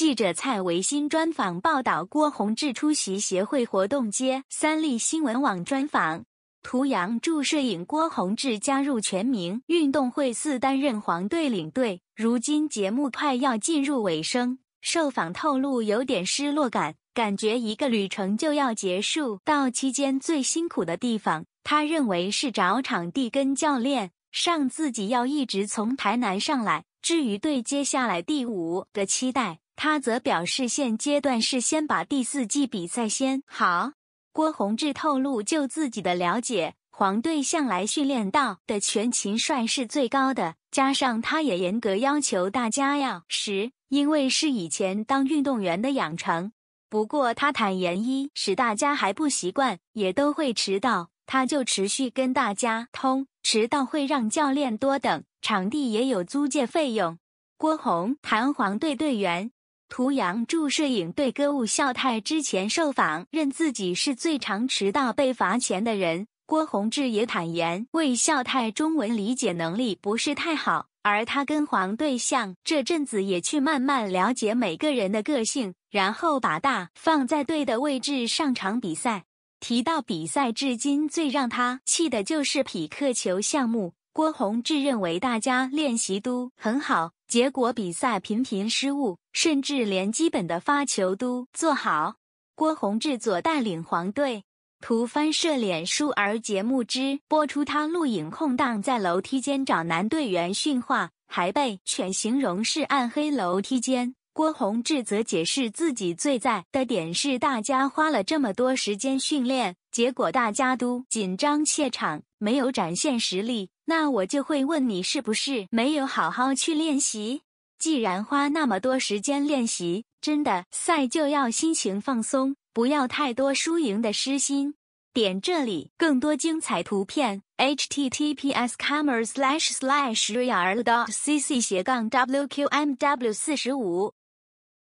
记者蔡维新专访报道，郭洪志出席协会活动。街三立新闻网专访，涂阳助摄影。郭洪志加入全明运动会，四担任黄队领队。如今节目快要进入尾声，受访透露有点失落感，感觉一个旅程就要结束。到期间最辛苦的地方，他认为是找场地跟教练上，自己要一直从台南上来。至于对接下来第五个期待。他则表示，现阶段是先把第四季比赛先好。郭宏志透露，就自己的了解，黄队向来训练到的全勤率是最高的，加上他也严格要求大家要十，因为是以前当运动员的养成。不过他坦言，一使大家还不习惯，也都会迟到，他就持续跟大家通，迟到会让教练多等。场地也有租借费用。郭宏，弹簧队队员。涂阳柱摄影队歌舞笑太之前受访认自己是最常迟到被罚钱的人。郭宏志也坦言，为笑太中文理解能力不是太好，而他跟黄对象这阵子也去慢慢了解每个人的个性，然后把大放在对的位置上场比赛。提到比赛，至今最让他气的就是匹克球项目。郭宏志认为大家练习都很好，结果比赛频频失误，甚至连基本的发球都做好。郭宏志左带领黄队，图翻射脸叔儿节目之播出他录影空档在楼梯间找男队员训话，还被犬形容是暗黑楼梯间。郭宏志则解释自己最在的点是大家花了这么多时间训练，结果大家都紧张怯场，没有展现实力。那我就会问你，是不是没有好好去练习？既然花那么多时间练习，真的赛就要心情放松，不要太多输赢的失心。点这里，更多精彩图片：h t t p s c o m m e r slash slash r dot c c 斜杠 w q m w 四十五。